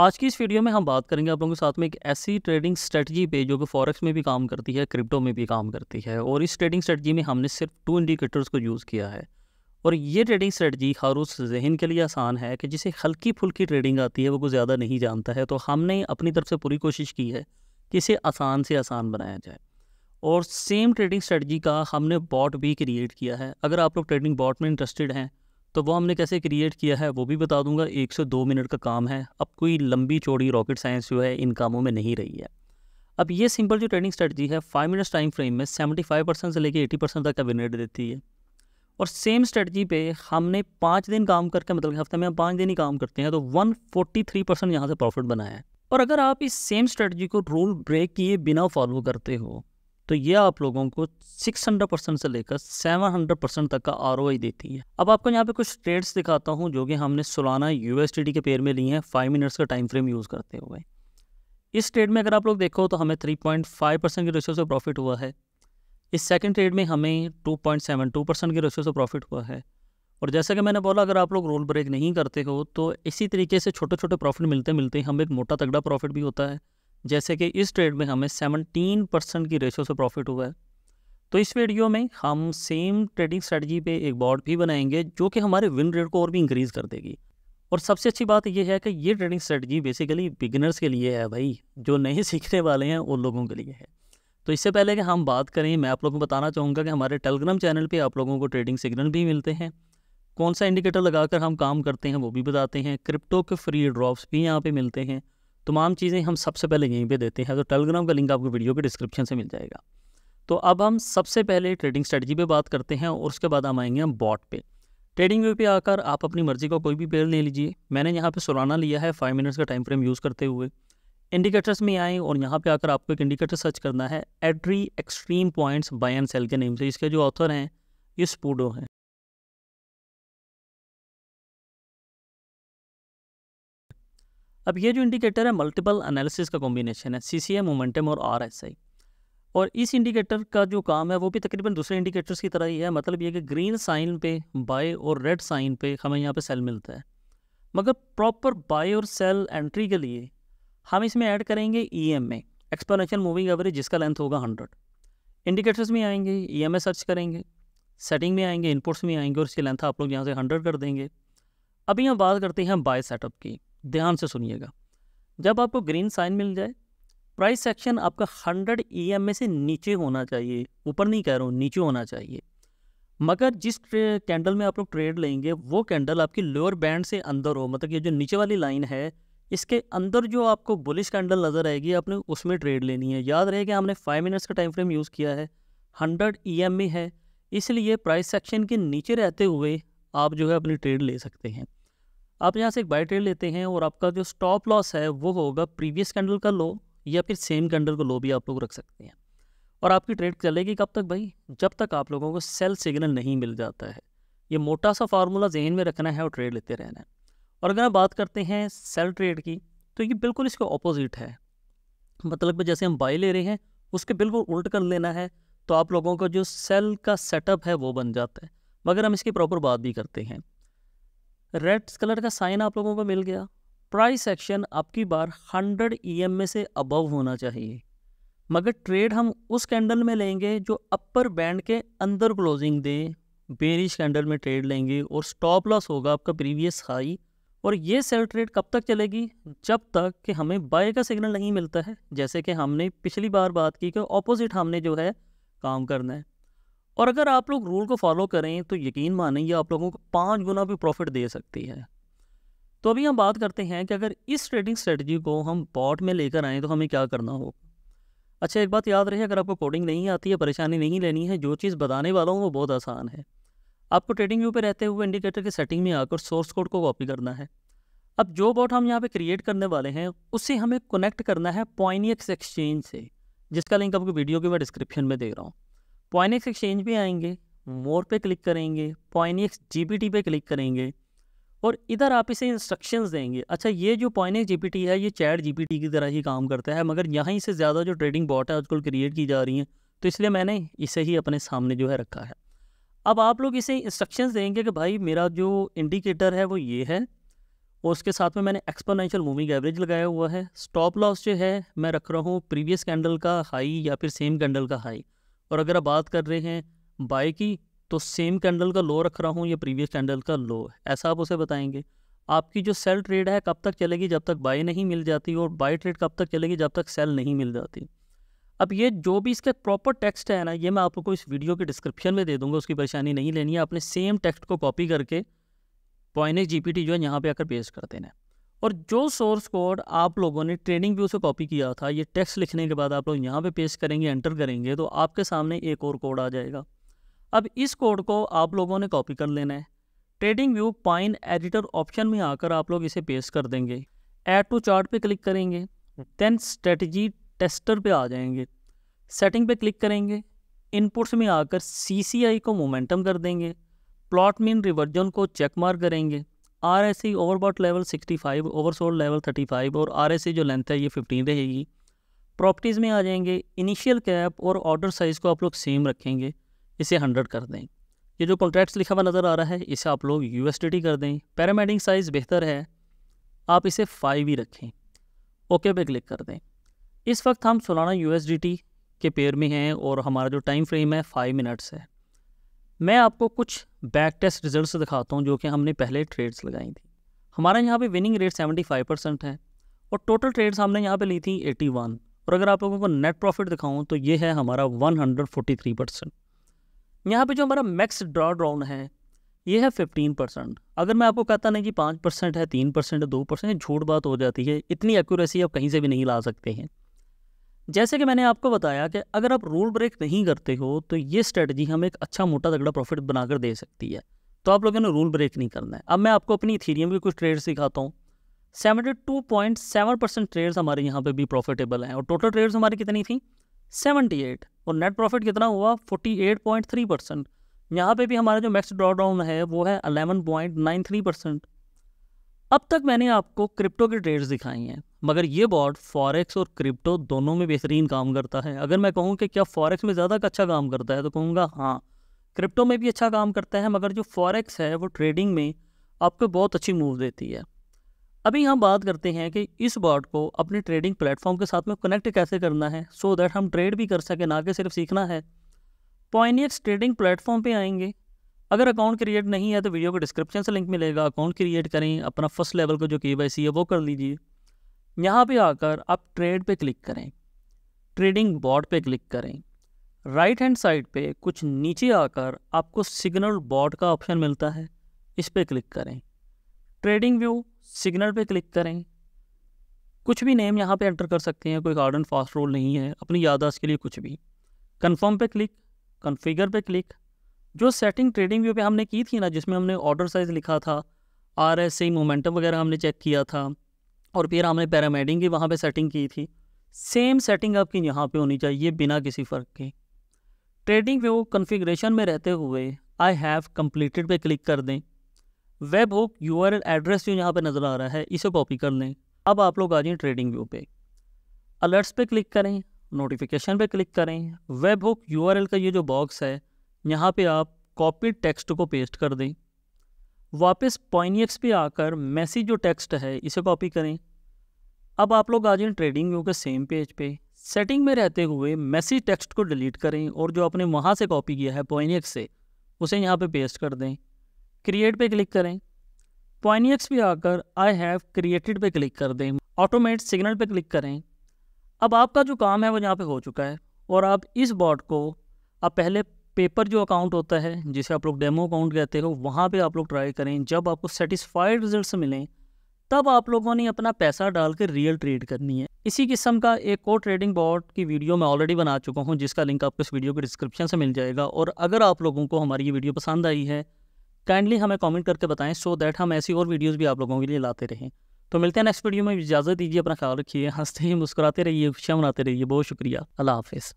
आज की इस वीडियो में हम बात करेंगे आप लोगों के साथ में एक ऐसी ट्रेडिंग स्ट्रेटजी पे जो कि फॉरेक्स में भी काम करती है क्रिप्टो में भी काम करती है और इस ट्रेडिंग स्ट्रेटजी में हमने सिर्फ टू इंडिकेटर्स को यूज़ किया है और ये ट्रेडिंग स्ट्रेटजी हर उस जहन के लिए आसान है कि जिसे हल्की फुल्की ट्रेडिंग आती है वो कुछ ज़्यादा नहीं जानता है तो हमने अपनी तरफ से पूरी कोशिश की है कि इसे आसान से आसान बनाया जाए और सेम ट्रेडिंग स्ट्रेटजी का हमने बॉट भी क्रिएट किया है अगर आप लोग ट्रेडिंग बॉट में इंटरेस्टेड हैं तो वो हमने कैसे क्रिएट किया है वो भी बता दूंगा एक से दो मिनट का काम है अब कोई लंबी चौड़ी रॉकेट साइंस जो है इन कामों में नहीं रही है अब ये सिंपल जो ट्रेडिंग स्ट्रेटजी है फाइव मिनट्स टाइम फ्रेम में सेवेंटी फाइव परसेंट से लेकर एटी परसेंट तक का विन रेट देती है और सेम स्ट्रेटजी पे हमने पाँच दिन काम करके मतलब हफ्ते में हम पाँच दिन ही काम करते हैं तो वन फोर्टी थ्री परसेंट यहाँ से प्रॉफिट बनाया है और अगर आप इस सेम स्ट्रेटजी को रूल ब्रेक किए बिना फॉलो करते हो तो ये आप लोगों को 600 परसेंट से लेकर 700 परसेंट तक का आर देती है अब आपको यहाँ पे कुछ ट्रेड्स दिखाता हूँ जो कि हमने सोलाना यूएसडी के पेयर में लिए हैं फाइव मिनट्स का टाइम फ्रेम यूज़ करते हुए इस ट्रेड में अगर आप लोग देखो तो हमें 3.5 परसेंट के रेशियो से प्रॉफिट हुआ है इस सेकेंड ट्रेड में हमें टू परसेंट की रेशियो से प्रॉफिट हुआ है और जैसा कि मैंने बोला अगर आप लोग रोल ब्रेक नहीं करते हो तो इसी तरीके से छोटे छोटे प्रॉफिट मिलते मिलते हमें एक मोटा तगड़ा प्रॉफिट भी होता है जैसे कि इस ट्रेड में हमें सेवनटीन परसेंट की रेशो से प्रॉफिट हुआ है तो इस वीडियो में हम सेम ट्रेडिंग स्ट्रेटजी पे एक बॉर्ड भी बनाएंगे जो कि हमारे विन रेट को और भी इंक्रीज़ कर देगी और सबसे अच्छी बात यह है कि ये ट्रेडिंग स्ट्रेटजी बेसिकली बिगिनर्स के लिए है भाई जो नहीं सीखने वाले हैं उन लोगों के लिए है तो इससे पहले कि हम बात करें मैं आप लोगों को बताना चाहूँगा कि हमारे टेलीग्राम चैनल पर आप लोगों को ट्रेडिंग सिग्नल भी मिलते हैं कौन सा इंडिकेटर लगाकर हम काम करते हैं वो भी बताते हैं क्रिप्टो के फ्री ड्रॉप्स भी यहाँ पे मिलते हैं तमाम चीज़ें हम सबसे पहले यहीं पे देते हैं तो टेलीग्राम का लिंक आपको वीडियो के डिस्क्रिप्शन से मिल जाएगा तो अब हम सबसे पहले ट्रेडिंग स्ट्रेटजी पे बात करते हैं और उसके बाद हम आएंगे हम बॉट पे ट्रेडिंग व्यू पे आकर आप अपनी मर्जी का कोई भी पेयर ले लीजिए मैंने यहाँ पर सुराना लिया है फाइव मिनट्स का टाइम फ्रेम यूज़ करते हुए इंडिकेटर्स में आएँ और यहाँ पर आकर आपको एक इंडिकेटर सर्च करना है entry extreme points buy and sell के नेम से इसके जो ऑथर हैं ये स्पूडो हैं अब ये जो इंडिकेटर है मल्टीपल एनालिसिस का कॉम्बिनेशन है सी सी मोमेंटम और आर एस आई और इस इंडिकेटर का जो काम है वो भी तकरीबन दूसरे इंडिकेटर्स की तरह ही है मतलब ये कि ग्रीन साइन पे बाय और रेड साइन पे हमें यहाँ पे सेल मिलता है मगर प्रॉपर बाय और सेल एंट्री के लिए हम इसमें ऐड करेंगे E M A exponential moving average जिसका लेंथ होगा हंड्रेड इंडिकेटर्स में आएंगे ई एम ए सर्च करेंगे सेटिंग में आएंगे इनपुट्स में आएंगे और इसकी लेंथ आप लोग यहाँ से हंड्रेड कर देंगे अभी हम बात करते हैं बाय सेटअप की ध्यान से सुनिएगा जब आपको ग्रीन साइन मिल जाए प्राइस सेक्शन आपका 100 ई e में से नीचे होना चाहिए ऊपर नहीं कह रहा हूँ नीचे होना चाहिए मगर जिस कैंडल में आप लोग ट्रेड लेंगे वो कैंडल आपकी लोअर बैंड से अंदर हो मतलब ये जो नीचे वाली लाइन है इसके अंदर जो आपको बुलिश कैंडल नज़र आएगी आपने उसमें ट्रेड लेनी है याद रहे कि हमने फाइव मिनट्स का टाइम फ्रेम यूज़ किया है हंड्रेड ई एम में है इसलिए प्राइस सेक्शन के नीचे रहते हुए आप जो है अपनी ट्रेड ले सकते हैं आप यहाँ से एक बाई ट्रेड लेते हैं और आपका जो स्टॉप लॉस है वो होगा प्रीवियस कैंडल का लो या फिर सेम कैंडल का लो भी आप लोग रख सकते हैं और आपकी ट्रेड चलेगी कब तक भाई जब तक आप लोगों को सेल सिग्नल नहीं मिल जाता है ये मोटा सा फार्मूला जहन में रखना है और ट्रेड लेते रहना है और अगर हम बात करते हैं सेल ट्रेड की तो ये बिल्कुल इसके ऑपोजिट है मतलब जैसे हम बाई ले रहे हैं उसके बिल्कुल उल्ट कर लेना है तो आप लोगों का जो सेल का सेटअप है वो बन जाता है मगर हम इसकी प्रॉपर बात भी करते हैं रेड कलर का साइन आप लोगों को मिल गया प्राइस एक्शन आपकी बार 100 ई e में से अबव होना चाहिए मगर ट्रेड हम उस कैंडल में लेंगे जो अपर बैंड के अंदर क्लोजिंग दे बेरिश कैंडल में ट्रेड लेंगे और स्टॉप लॉस होगा आपका प्रीवियस हाई और ये सेल ट्रेड कब तक चलेगी जब तक कि हमें बाय का सिग्नल नहीं मिलता है जैसे कि हमने पिछली बार बात की कि ऑपोजिट हमने जो है काम करना है और अगर आप लोग रूल को फॉलो करें तो यकीन माने ये आप लोगों को पाँच गुना भी प्रॉफिट दे सकती है तो अभी हम बात करते हैं कि अगर इस ट्रेडिंग स्ट्रेटजी को हम बॉट में लेकर आएँ तो हमें क्या करना हो अच्छा एक बात याद रहे अगर आपको कोडिंग नहीं आती है परेशानी नहीं लेनी है जो चीज़ बताने वाला हूँ वो बहुत आसान है आपको ट्रेडिंग व्यू पर रहते हुए इंडिकेटर के सेटिंग में आकर सोर्स कोड को कॉपी करना है अब जो बॉट हम यहाँ पे क्रिएट करने वाले हैं उसे हमें कनेक्ट करना है पॉइनियक्स एक्सचेंज से जिसका लिंक आपको वीडियो के मैं डिस्क्रिप्शन में दे रहा हूँ पॉइनिक्स एक्सचेंज पे आएंगे मोर पे क्लिक करेंगे पॉइनिक्स जीपीटी पे क्लिक करेंगे और इधर आप इसे इंस्ट्रक्शंस देंगे अच्छा ये जो पॉइनिक्स जीपीटी है ये चैट जीपीटी की तरह ही काम करता है मगर यहाँ से ज़्यादा जो ट्रेडिंग बॉट है आजकल क्रिएट की जा रही हैं तो इसलिए मैंने इसे ही अपने सामने जो है रखा है अब आप लोग इसे इंस्ट्रक्शंस देंगे कि भाई मेरा जो इंडिकेटर है वो ये है और उसके साथ में मैंने एक्सपोनेंशियल मूविंग एवरेज लगाया हुआ है स्टॉप लॉस जो है मैं रख रहा हूँ प्रीवियस कैंडल का हाई या फिर सेम कैंडल का हाई और अगर आप बात कर रहे हैं बाय की तो सेम कैंडल का लो रख रहा हूँ या प्रीवियस कैंडल का लो ऐसा आप उसे बताएंगे आपकी जो सेल ट्रेड है कब तक चलेगी जब तक बाय नहीं मिल जाती और बाय ट्रेड कब तक चलेगी जब तक सेल नहीं मिल जाती अब ये जो भी इसका प्रॉपर टेक्स्ट है ना ये मैं आपको इस वीडियो के डिस्क्रिप्शन में दे दूंगा उसकी परेशानी नहीं लेनी है आपने सेम टेक्स्ट को कॉपी करके पॉइनिक टी जो है यहाँ पर आकर पेस्ट कर देना है और जो सोर्स कोड आप लोगों ने ट्रेडिंग व्यू से कॉपी किया था ये टेक्स्ट लिखने के बाद आप लोग यहाँ पे पेश करेंगे एंटर करेंगे तो आपके सामने एक और कोड आ जाएगा अब इस कोड को आप लोगों ने कॉपी कर लेना है trading view pine editor option में आकर आप लोग इसे पेश कर देंगे एड टू चार्ट पे क्लिक करेंगे देन स्ट्रेटजी टेस्टर पे आ जाएंगे सेटिंग पे क्लिक करेंगे इनपुट्स में आकर सी को मोमेंटम कर देंगे प्लॉट मीन रिवर्जन को चेक मार करेंगे R S C overbought level 65 oversold level 35 और आर एस सी जो लेंथ है ये 15 रहेगी प्रॉपर्टीज़ में आ जाएंगे इनिशियल कैप और ऑर्डर साइज़ को आप लोग सेम रखेंगे इसे 100 कर दें ये जो कॉन्ट्रैक्ट्स लिखा हुआ नज़र आ रहा है इसे आप लोग यू कर दें पैरामेडिंग साइज़ बेहतर है आप इसे फाइव ही रखें ओके पे क्लिक कर दें इस वक्त हम सोलाना यू के पेयर में हैं और हमारा जो टाइम फ्रेम है फाइव मिनट्स है मैं आपको कुछ बैक टेस्ट रिजल्ट्स दिखाता हूँ जो कि हमने पहले ट्रेड्स लगाई थी हमारा यहाँ पे विनिंग रेट 75 परसेंट है और टोटल ट्रेड्स हमने यहाँ पे ली थी 81 और अगर आप लोगों को नेट प्रॉफिट दिखाऊँ तो ये है हमारा 143 परसेंट यहाँ पर जो हमारा मैक्स ड्रा ड्राउन है ये है 15 परसेंट अगर मैं आपको कहता नहीं कि पाँच परसेंट है तीन परसेंट है दो परसेंट झूठ बात हो जाती है इतनी एक्यूरेसी आप कहीं से भी नहीं ला सकते हैं जैसे कि मैंने आपको बताया कि अगर आप रूल ब्रेक नहीं करते हो तो ये स्ट्रेटजी हमें एक अच्छा मोटा तगड़ा प्रॉफिट बनाकर दे सकती है तो आप लोगों ने रूल ब्रेक नहीं करना है अब मैं आपको अपनी थीरियम के कुछ ट्रेड सिखाता हूँ seventy two point seven percent trades हमारे यहाँ पे भी प्रॉफिटेबल हैं और टोटल ट्रेड्स हमारी कितनी थी सेवेंटी एट और नेट प्रॉफिट कितना हुआ forty eight point three percent यहाँ पर भी हमारा जो मैक्स ड्रॉडाउन है वो है eleven point nine three percent अब तक मैंने आपको क्रिप्टो के ट्रेड्स दिखाई हैं मगर ये बॉर्ड फॉरेक्स और क्रिप्टो दोनों में बेहतरीन काम करता है अगर मैं कहूँ कि क्या फॉरेक्स में ज़्यादा अच्छा काम करता है तो कहूँगा हाँ क्रिप्टो में भी अच्छा काम करता है मगर जो फॉरेक्स है वो ट्रेडिंग में आपको बहुत अच्छी मूव देती है अभी हम बात करते हैं कि इस बॉर्ड को अपने ट्रेडिंग प्लेटफॉर्म के साथ में कनेक्ट कैसे करना है सो so दैट हम ट्रेड भी कर सकें ना कि सिर्फ सीखना है पॉइनियक्स ट्रेडिंग प्लेटफॉर्म पे आएंगे अगर अकाउंट क्रिएट नहीं है तो वीडियो को डिस्क्रिप्शन से लिंक मिलेगा अकाउंट क्रिएट करें अपना फर्स्ट लेवल का जो के है वो कर लीजिए यहाँ पे आकर आप ट्रेड पे क्लिक करें ट्रेडिंग बॉट पे क्लिक करें राइट हैंड साइड पे कुछ नीचे आकर आपको सिग्नल बॉट का ऑप्शन मिलता है इस पर क्लिक करें ट्रेडिंग व्यू सिग्नल पे क्लिक करें कुछ भी नेम यहाँ पे एंटर कर सकते हैं कोई गार्डन फास्ट रोल नहीं है अपनी यादाश्त के लिए कुछ भी कंफर्म पे क्लिक कन्फिगर पे क्लिक जो सेटिंग ट्रेडिंग व्यू पे हमने की थी ना जिसमें हमने ऑर्डर साइज लिखा था आर एस सी मोमेंटम वगैरह हमने चेक किया था और फिर हमने पैरामेडिंग की वहाँ पे सेटिंग की थी सेम सेटिंग आपकी यहाँ पे होनी चाहिए बिना किसी फ़र्क के ट्रेडिंग व्यू कन्फिग्रेशन में रहते हुए आई हैव कम्प्लीटेड पे क्लिक कर दें वेब हुक यू एड्रेस जो यहाँ पर नज़र आ रहा है इसे कॉपी कर लें अब आप लोग आ जाए ट्रेडिंग व्यू पे अलर्ट्स पे क्लिक करें नोटिफिकेशन पे क्लिक करें वेब हुक यू का ये जो बॉक्स है यहाँ पे आप कॉपी टेक्स्ट को पेस्ट कर दें वापस पॉइनियक्स पे आकर मैसेज जो टेक्स्ट है इसे कॉपी करें अब आप लोग आ जाए ट्रेडिंग व्यू के सेम पेज पे सेटिंग में रहते हुए मैसेज टेक्स्ट को डिलीट करें और जो आपने वहाँ से कॉपी किया है पॉइनियक्स से उसे यहाँ पे पेस्ट कर दें क्रिएट पे क्लिक करें पॉइनियक्स पे आकर आई हैव क्रिएटेड पे क्लिक कर दें ऑटोमेट सिग्नल पे क्लिक करें अब आपका जो काम है वो यहाँ पे हो चुका है और आप इस बॉट को आप पहले पेपर जो अकाउंट होता है जिसे आप लोग डेमो अकाउंट कहते हो वहाँ पे आप लोग ट्राई करें जब आपको सेटिस्फाइड रिजल्ट्स मिलें तब आप लोगों ने अपना पैसा डाल के रियल ट्रेड करनी है इसी किस्म का एक और ट्रेडिंग बोर्ड की वीडियो मैं ऑलरेडी बना चुका हूँ जिसका लिंक आपको इस वीडियो के डिस्क्रिप्शन से मिल जाएगा और अगर आप लोगों को हमारी ये वीडियो पसंद आई है काइंडली हमें कॉमेंट करके बताएं सो दैट हम ऐसी और वीडियोज़ भी आप लोगों के लिए लाते रहें तो मिलते हैं नेक्स्ट वीडियो में इजाज़त दीजिए अपना ख्याल रखिए हंसते ही मुस्कुराते रहिए खुशियाँ मनाते रहिए बहुत शुक्रिया अल्लाह हाफिज़